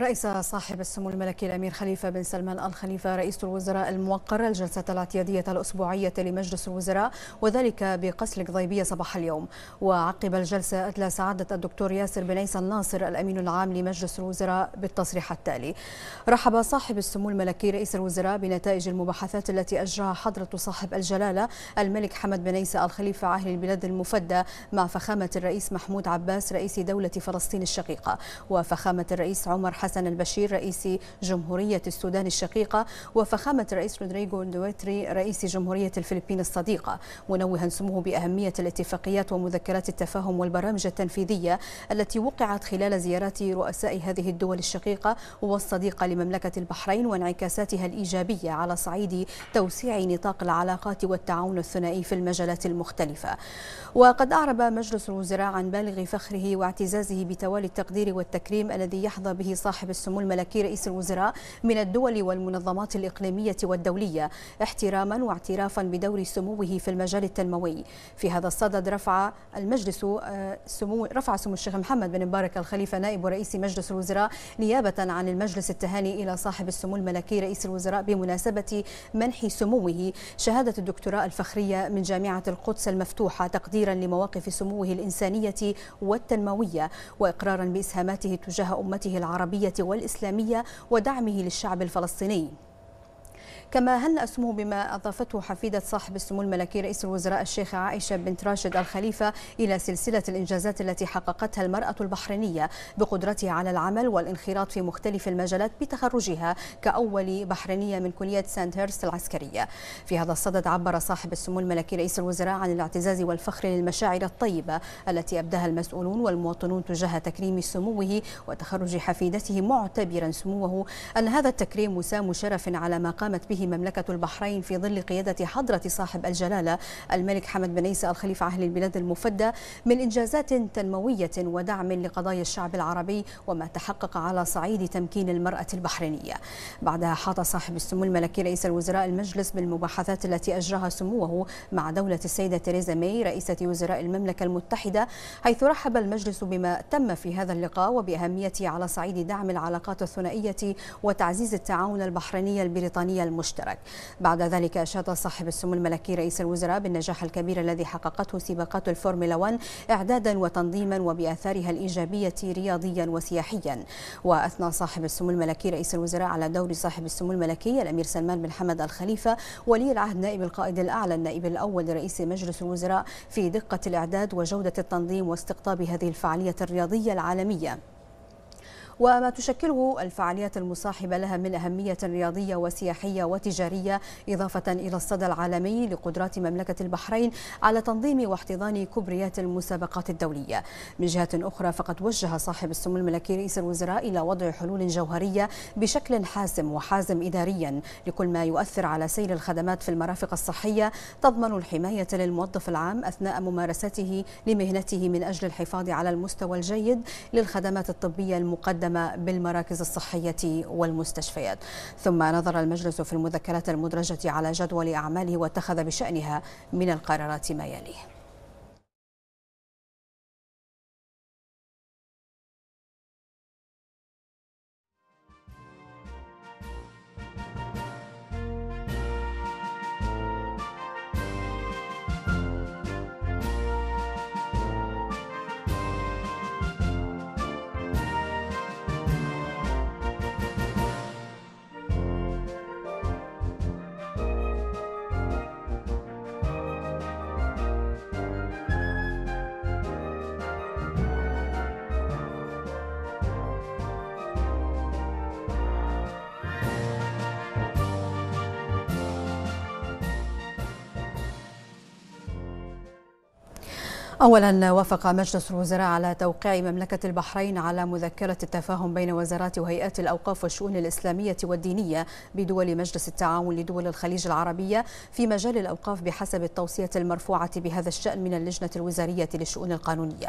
رئيس صاحب السمو الملكي الامير خليفه بن سلمان ال خليفه رئيس الوزراء الموقر الجلسه الاعتياديه الاسبوعيه لمجلس الوزراء وذلك بقصر قضيبيه صباح اليوم وعقب الجلسه ادلى سعاده الدكتور ياسر بن عيسى الناصر الامين العام لمجلس الوزراء بالتصريح التالي رحب صاحب السمو الملكي رئيس الوزراء بنتائج المباحثات التي اجراها حضره صاحب الجلاله الملك حمد بن عيسى ال خليفه عاهل البلاد المفدى مع فخامه الرئيس محمود عباس رئيس دوله فلسطين الشقيقه وفخامه الرئيس عمر حسن البشير رئيس جمهورية السودان الشقيقة وفخامة الرئيس رودريغو دويتري رئيس جمهورية الفلبين الصديقة منوها سموه بأهمية الاتفاقيات ومذكرات التفاهم والبرامج التنفيذية التي وقعت خلال زيارات رؤساء هذه الدول الشقيقة والصديقة لمملكة البحرين وانعكاساتها الإيجابية على صعيد توسيع نطاق العلاقات والتعاون الثنائي في المجالات المختلفة وقد أعرب مجلس الوزراء عن بالغ فخره واعتزازه بتوالي التقدير والتكريم الذي يحظى به صاحب صاحب السمو الملكي رئيس الوزراء من الدول والمنظمات الإقليمية والدولية احتراما واعترافا بدور سموه في المجال التنموي في هذا الصدد رفع المجلس آه، سمو رفع سمو الشيخ محمد بن مبارك الخليفة نائب رئيس مجلس الوزراء نيابة عن المجلس التهاني إلى صاحب السمو الملكي رئيس الوزراء بمناسبة منح سموه شهادة الدكتوراه الفخرية من جامعة القدس المفتوحة تقديرا لمواقف سموه الإنسانية والتنموية وإقرارا بإسهاماته تجاه أمته العربية العربية والإسلامية ودعمه للشعب الفلسطيني كما هل اسمه بما أضافته حفيدة صاحب السمو الملكي رئيس الوزراء الشيخ عائشة بنت راشد الخليفة إلى سلسلة الإنجازات التي حققتها المرأة البحرينية بقدرتها على العمل والانخراط في مختلف المجالات بتخرجها كأول بحرينية من كلية هيرست العسكرية في هذا الصدد عبر صاحب السمو الملكي رئيس الوزراء عن الاعتزاز والفخر للمشاعر الطيبة التي أبداها المسؤولون والمواطنون تجاه تكريم سموه وتخرج حفيدته معتبرا سموه أن هذا التكريم مسام شرف على ما قامت به مملكة البحرين في ظل قيادة حضرة صاحب الجلالة الملك حمد بن عيسى الخليفة أهل البلاد المفدى من إنجازات تنموية ودعم لقضايا الشعب العربي وما تحقق على صعيد تمكين المرأة البحرينية بعدها حاط صاحب السمو الملكي رئيس الوزراء المجلس بالمباحثات التي أجراها سموه مع دولة السيدة تريزا مي رئيسة وزراء المملكة المتحدة حيث رحب المجلس بما تم في هذا اللقاء وبأهميته على صعيد دعم العلاقات الثنائية وتعزيز التعاون البحريني البريطاني المشترك المشترك بعد ذلك أشاد صاحب السمو الملكي رئيس الوزراء بالنجاح الكبير الذي حققته سباقات الفورمولا 1 إعدادا وتنظيما وبآثارها الإيجابية رياضيا وسياحيا وأثنى صاحب السمو الملكي رئيس الوزراء على دور صاحب السمو الملكي الأمير سلمان بن حمد الخليفة ولي العهد نائب القائد الأعلى النائب الأول لرئيس مجلس الوزراء في دقة الإعداد وجودة التنظيم واستقطاب هذه الفعالية الرياضية العالمية وما تشكله الفعاليات المصاحبة لها من أهمية رياضية وسياحية وتجارية إضافة إلى الصدى العالمي لقدرات مملكة البحرين على تنظيم واحتضان كبريات المسابقات الدولية من جهة أخرى فقد وجه صاحب السمو الملكي رئيس الوزراء إلى وضع حلول جوهرية بشكل حاسم وحازم إداريا لكل ما يؤثر على سير الخدمات في المرافق الصحية تضمن الحماية للموظف العام أثناء ممارسته لمهنته من أجل الحفاظ على المستوى الجيد للخدمات الطبية المقدمة المقدمة بالمراكز الصحية والمستشفيات ثم نظر المجلس في المذكرات المدرجة على جدول أعماله واتخذ بشأنها من القرارات ما يليه أولا وافق مجلس الوزراء على توقيع مملكة البحرين على مذكرة التفاهم بين وزارات وهيئات الأوقاف والشؤون الإسلامية والدينية بدول مجلس التعاون لدول الخليج العربية في مجال الأوقاف بحسب التوصية المرفوعة بهذا الشأن من اللجنة الوزارية للشؤون القانونية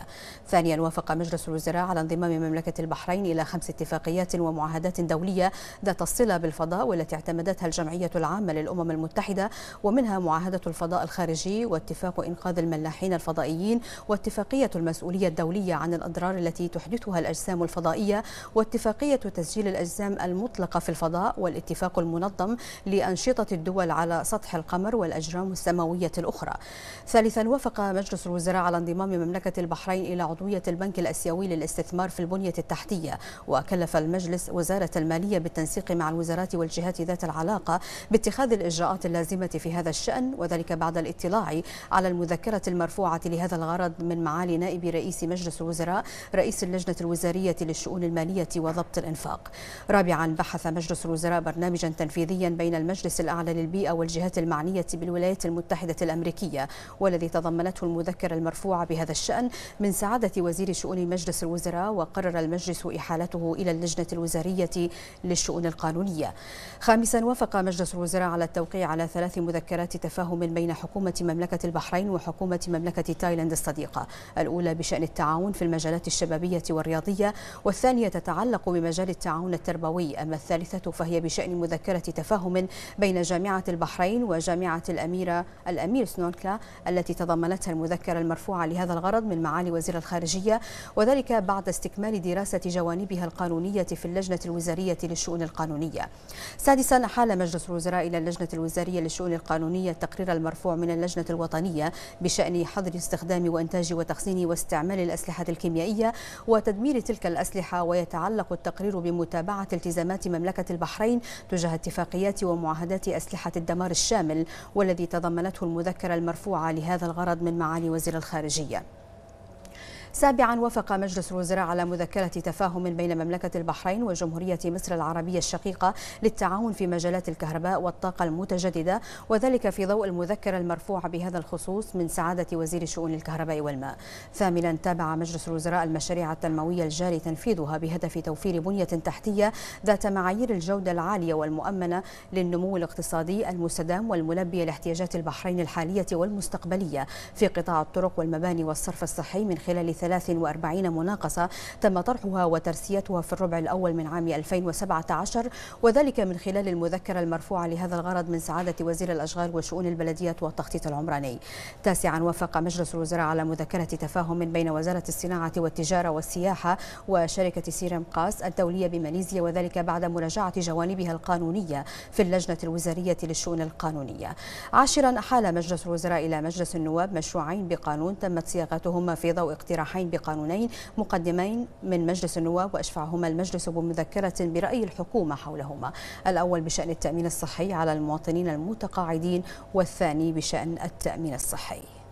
ثانيا وافق مجلس الوزراء على انضمام مملكة البحرين إلى خمس اتفاقيات ومعاهدات دولية ذات الصلة بالفضاء والتي اعتمدتها الجمعية العامة للأمم المتحدة ومنها معاهدة الفضاء الخارجي واتفاق إنقاذ الملاحين الفضائيين واتفاقية المسؤولية الدولية عن الأضرار التي تحدثها الأجسام الفضائية واتفاقية تسجيل الأجسام المطلقة في الفضاء والاتفاق المنظم لأنشطة الدول على سطح القمر والأجرام السماوية الأخرى ثالثا وافق مجلس الوزراء على انضمام مملكة البحرين إلى عضوية البنك الأسيوي للاستثمار في البنية التحتية وكلف المجلس وزارة المالية بالتنسيق مع الوزارات والجهات ذات العلاقة باتخاذ الإجراءات اللازمة في هذا الشأن وذلك بعد الاطلاع على المذكرة المرفوعة لهذا الغرض المعارض من معالي نائب رئيس مجلس الوزراء رئيس اللجنة الوزارية للشؤون المالية وضبط الإنفاق رابعا بحث مجلس الوزراء برنامجا تنفيذيا بين المجلس الأعلى للبيئة والجهات المعنية بالولايات المتحدة الأمريكية والذي تضمنته المذكرة المرفوعة بهذا الشأن من سعادة وزير شؤون مجلس الوزراء وقرر المجلس إحالته إلى اللجنة الوزارية للشؤون القانونية خامسا وافق مجلس الوزراء على التوقيع على ثلاث مذكرات تفاهم بين حكومة مملكة البحرين وحكومة مملكة تايلاند الصديقة الأولى بشأن التعاون في المجالات الشبابية والرياضية والثانية تتعلق بمجال التعاون التربوي أما الثالثة فهي بشأن مذكرة تفاهم بين جامعة البحرين وجامعة الأميرة الأمير سنونكلا التي تضمنتها المذكرة المرفوعة لهذا الغرض من معالي وزير الخارجية وذلك بعد استكمال دراسة جوانبها القانونية في اللجنة الوزارية للشؤون القانونية سادسا حال مجلس الوزراء إلى اللجنة الوزارية للشؤون القانونية التقرير المرفوع من اللجنة الوطنية بشأن حظر استخدام وإنتاج وتخزين واستعمال الأسلحة الكيميائية وتدمير تلك الأسلحة ويتعلق التقرير بمتابعة التزامات مملكة البحرين تجاه اتفاقيات ومعاهدات أسلحة الدمار الشامل والذي تضمنته المذكرة المرفوعة لهذا الغرض من معالي وزير الخارجية سابعا وافق مجلس الوزراء على مذكرة تفاهم بين مملكة البحرين وجمهورية مصر العربية الشقيقة للتعاون في مجالات الكهرباء والطاقة المتجددة وذلك في ضوء المذكرة المرفوعة بهذا الخصوص من سعادة وزير شؤون الكهرباء والماء ثامنا تابع مجلس الوزراء المشاريع التنموية الجاري تنفيذها بهدف توفير بنية تحتية ذات معايير الجودة العالية والمؤمنة للنمو الاقتصادي المستدام والملبية لاحتياجات البحرين الحالية والمستقبلية في قطاع الطرق والمباني والصرف الصحي من خلال 43 مناقصة تم طرحها وترسيتها في الربع الأول من عام 2017 وذلك من خلال المذكرة المرفوعة لهذا الغرض من سعادة وزير الأشغال وشؤون البلديات والتخطيط العمراني تاسعا وافق مجلس الوزراء على مذكرة تفاهم بين وزارة الصناعة والتجارة والسياحة وشركة سيرم قاس الدولية بماليزيا وذلك بعد مراجعة جوانبها القانونية في اللجنة الوزارية للشؤون القانونية عاشرا أحال مجلس الوزراء إلى مجلس النواب مشروعين بقانون تمت صياغتهما في ضوء اقتراحات مقترحين بقانونين مقدمين من مجلس النواب وأشفعهما المجلس بمذكرة برأي الحكومة حولهما الأول بشأن التأمين الصحي على المواطنين المتقاعدين والثاني بشأن التأمين الصحي